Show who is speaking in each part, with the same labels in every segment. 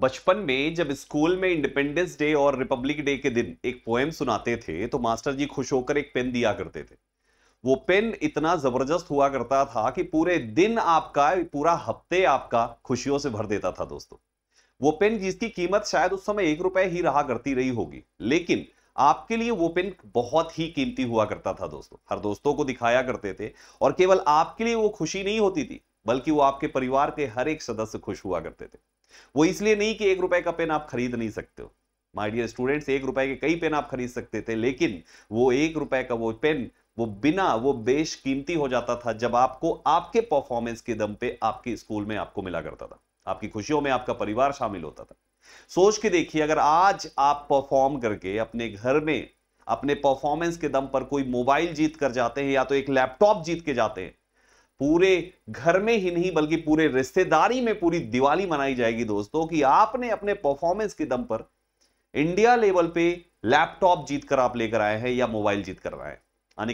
Speaker 1: बचपन में जब स्कूल में इंडिपेंडेंस डे और रिपब्लिक डे के दिन एक पोएम सुनाते थे तो मास्टर जी खुश होकर एक पेन दिया करते थे वो पेन इतना जबरदस्त हुआ करता था कि पूरे दिन आपका पूरा हफ्ते आपका खुशियों से भर देता था दोस्तों वो पेन जिसकी कीमत शायद उस समय एक रुपए ही रहा करती रही होगी लेकिन आपके लिए वो पेन बहुत ही कीमती हुआ करता था दोस्तों हर दोस्तों को दिखाया करते थे और केवल आपके लिए वो खुशी नहीं होती थी बल्कि वो आपके परिवार के हर एक सदस्य खुश हुआ करते थे वो इसलिए नहीं कि एक रुपए का पेन आप खरीद नहीं सकते हो माय डियर स्टूडेंट्स एक रुपए के कई पेन आप खरीद सकते थे लेकिन वो एक रुपए का वो पेन वो बिना वो बेश कीमती हो जाता था जब आपको आपके परफॉर्मेंस के दम पे आपके स्कूल में आपको मिला करता था आपकी खुशियों में आपका परिवार शामिल होता था सोच के देखिए अगर आज आप परफॉर्म करके अपने घर में अपने परफॉर्मेंस के दम पर कोई मोबाइल जीत कर जाते हैं या तो एक लैपटॉप जीत के जाते हैं पूरे घर में ही नहीं बल्कि पूरे रिश्तेदारी में पूरी दिवाली मनाई जाएगी दोस्तों कि आपने अपने परफॉर्मेंस के दम पर इंडिया लेवल पे लैपटॉप जीत कर आप लेकर आए हैं या मोबाइल जीत कर आए हैं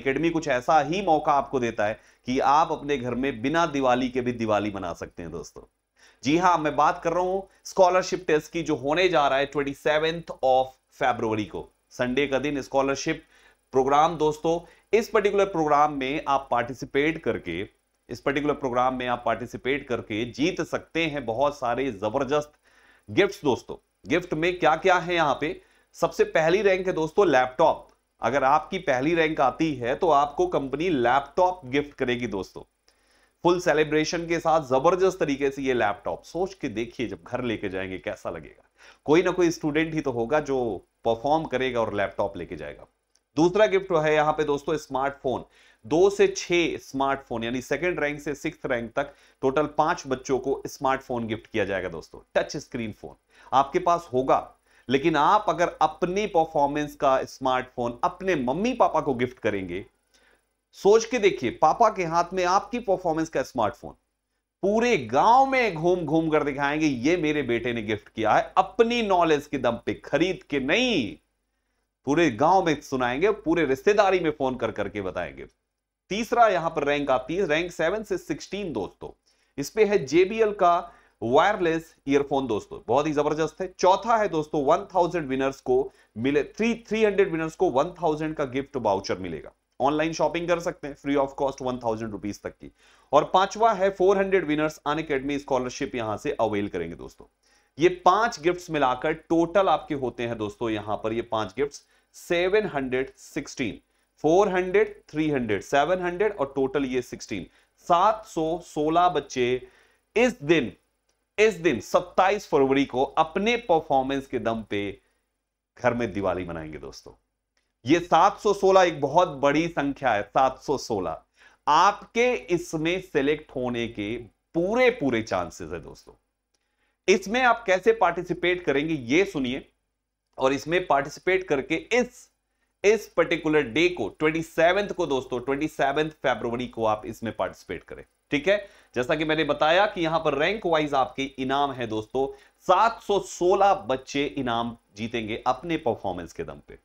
Speaker 1: अकेडमी कुछ ऐसा ही मौका आपको देता है कि आप अपने घर में बिना दिवाली के भी दिवाली मना सकते हैं दोस्तों जी हाँ मैं बात कर रहा हूं स्कॉलरशिप टेस्ट की जो होने जा रहा है ट्वेंटी सेवेंथ ऑफ फेब्रुवरी को संडे का दिन स्कॉलरशिप प्रोग्राम दोस्तों इस पर्टिकुलर प्रोग्राम में आप पार्टिसिपेट करके इस पर्टिकुलर प्रोग्राम में आप पार्टिसिपेट करके जीत सकते हैं बहुत सारे जबरदस्त गिफ्ट्स दोस्तों गिफ्ट में क्या क्या है यहाँ पे सबसे पहली रैंक है दोस्तों लैपटॉप अगर आपकी पहली रैंक आती है तो आपको कंपनी लैपटॉप गिफ्ट करेगी दोस्तों फुल सेलिब्रेशन के साथ जबरदस्त तरीके से ये लैपटॉप सोच के देखिए जब घर लेके जाएंगे कैसा लगेगा कोई ना कोई स्टूडेंट ही तो होगा जो परफॉर्म करेगा और लैपटॉप लेके जाएगा दूसरा गिफ्ट है यहाँ पे दोस्तों स्मार्टफोन दो से छह स्मार्टफोन यानी सेकेंड रैंक से सिक्स रैंक तक टोटल पांच बच्चों को स्मार्टफोन गिफ्ट किया जाएगा दोस्तों टच स्क्रीन फोन आपके पास होगा लेकिन आप अगर अपनी परफॉर्मेंस का स्मार्टफोन अपने मम्मी पापा को गिफ्ट करेंगे सोच के देखिए पापा के हाथ में आपकी परफॉर्मेंस का स्मार्टफोन पूरे गांव में घूम घूम कर दिखाएंगे ये मेरे बेटे ने गिफ्ट किया है अपनी नॉलेज के दम पे खरीद के नहीं पूरे गांव में सुनाएंगे पूरे रिश्तेदारी में फोन कर करके बताएंगे तीसरा यहां पर रैंक आती है रैंक सेवन से सिक्सटीन दोस्तों इस पे है जेबीएल का वायरलेस ईयरफोन दोस्तों बहुत ही जबरदस्त है चौथा है दोस्तों 1000 विनर्स को मिले थ्री थ्री हंड्रेड विनर्स को 1000 का गिफ्ट बाउचर मिलेगा ऑनलाइन शॉपिंग कर सकते हैं free of cost one thousand rupees तक की और पांचवा है 400 hundred winners Unacademy scholarship यहां से अवेल करेंगे दोस्तों ये पांच गिफ्ट मिलाकर टोटल आपके होते हैं दोस्तों यहां पर ये पांच गिफ्ट सेवन हंड्रेड सिक्सटीन 400, 300, 700 और टोटल ये 16 716 बच्चे इस दिन इस दिन 27 फरवरी को अपने परफॉर्मेंस के दम पे घर में दिवाली मनाएंगे दोस्तों ये 716 एक बहुत बड़ी संख्या है 716 आपके इसमें सेलेक्ट होने के पूरे पूरे चांसेस है दोस्तों इसमें आप कैसे पार्टिसिपेट करेंगे ये सुनिए और इसमें पार्टिसिपेट करके इस इस पर्टिकुलर डे को ट्वेंटी को दोस्तों ट्वेंटी फरवरी को आप इसमें पार्टिसिपेट करें ठीक है जैसा कि मैंने बताया कि यहां पर रैंक वाइज आपके इनाम है दोस्तों 716 बच्चे इनाम जीतेंगे अपने परफॉर्मेंस के दम पे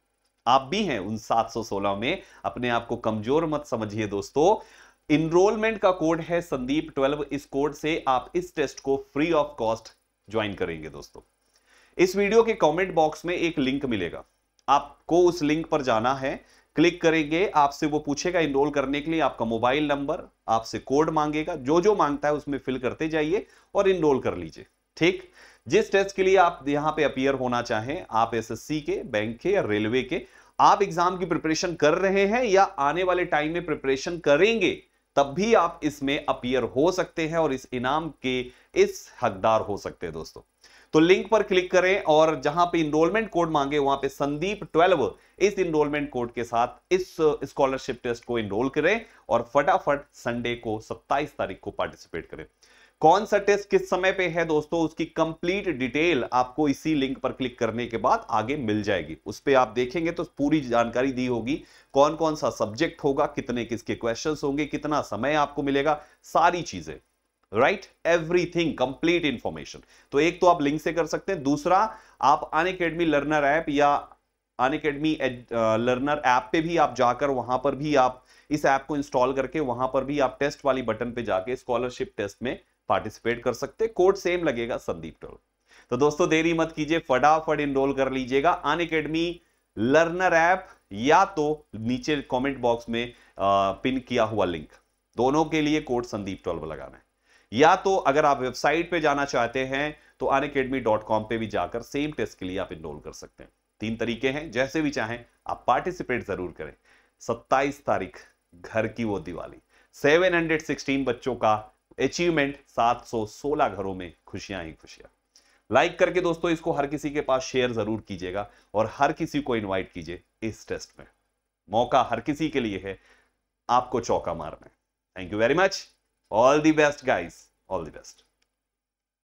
Speaker 1: आप भी हैं उन 716 में अपने आप को कमजोर मत समझिए दोस्तों इनरोलमेंट का कोड है संदीप 12 इस कोड से आप इस टेस्ट को फ्री ऑफ कॉस्ट ज्वाइन करेंगे दोस्तों इस वीडियो के कमेंट बॉक्स में एक लिंक मिलेगा आपको उस लिंक पर जाना है क्लिक करेंगे आपसे वो पूछेगा इनरोल करने के लिए आपका मोबाइल नंबर आपसे कोड मांगेगा जो जो मांगता है उसमें फिल करते जाइए और इनरोल कर लीजिए ठीक जिस टेस्ट के लिए आप यहां पे अपियर होना चाहें आप एसएससी के बैंक के या रेलवे के आप एग्जाम की प्रिपरेशन कर रहे हैं या आने वाले टाइम में प्रिपरेशन करेंगे तब भी आप इसमें अपियर हो सकते हैं और इस इनाम के इस हकदार हो सकते हैं दोस्तों तो लिंक पर क्लिक करें और जहां पे इनरोलमेंट कोड मांगे वहां पे संदीप 12 इस इनरोलमेंट कोड के साथ इस स्कॉलरशिप uh, टेस्ट को इनरोल करें और फटाफट संडे को 27 तारीख को पार्टिसिपेट करें कौन सा टेस्ट किस समय पे है दोस्तों उसकी कंप्लीट डिटेल आपको इसी लिंक पर क्लिक करने के बाद आगे मिल जाएगी उस पर आप देखेंगे तो पूरी जानकारी दी होगी कौन कौन सा सब्जेक्ट होगा कितने किसके क्वेश्चंस होंगे कितना समय आपको मिलेगा सारी चीजें राइट एवरीथिंग कंप्लीट इंफॉर्मेशन तो एक तो आप लिंक से कर सकते हैं दूसरा आप अन अकेडमी लर्नर ऐप या अन अकेडमी लर्नर ऐप पे भी आप जाकर वहां पर भी आप इस ऐप को इंस्टॉल करके वहां पर भी आप टेस्ट वाली बटन पे जाके स्कॉलरशिप टेस्ट में पार्टिसिपेट कर सकते कोड सेम लगेगा संदीप टोल तो दोस्तों देरी मत कीजिए फटाफट इनरोल कर लीजिएगा अन अकेडमी लर्नर ऐप या तो नीचे कमेंट बॉक्स में आ, पिन किया हुआ लिंक दोनों के लिए कोड संदीप टोल्व लगाना है या तो अगर आप वेबसाइट पे जाना चाहते हैं तो अन पे भी जाकर सेम टेस्ट के लिए आप इनरोल कर सकते हैं तीन तरीके हैं जैसे भी चाहें आप पार्टिसिपेट जरूर करें सत्ताईस तारीख घर की वो दिवाली 716 बच्चों का अचीवमेंट 716 घरों में खुशियां ही खुशियां लाइक करके दोस्तों इसको हर किसी के पास शेयर जरूर कीजिएगा और हर किसी को इनवाइट कीजिए इस टेस्ट में मौका हर किसी के लिए है आपको चौका मारना thank you very much All the best guys. All the best.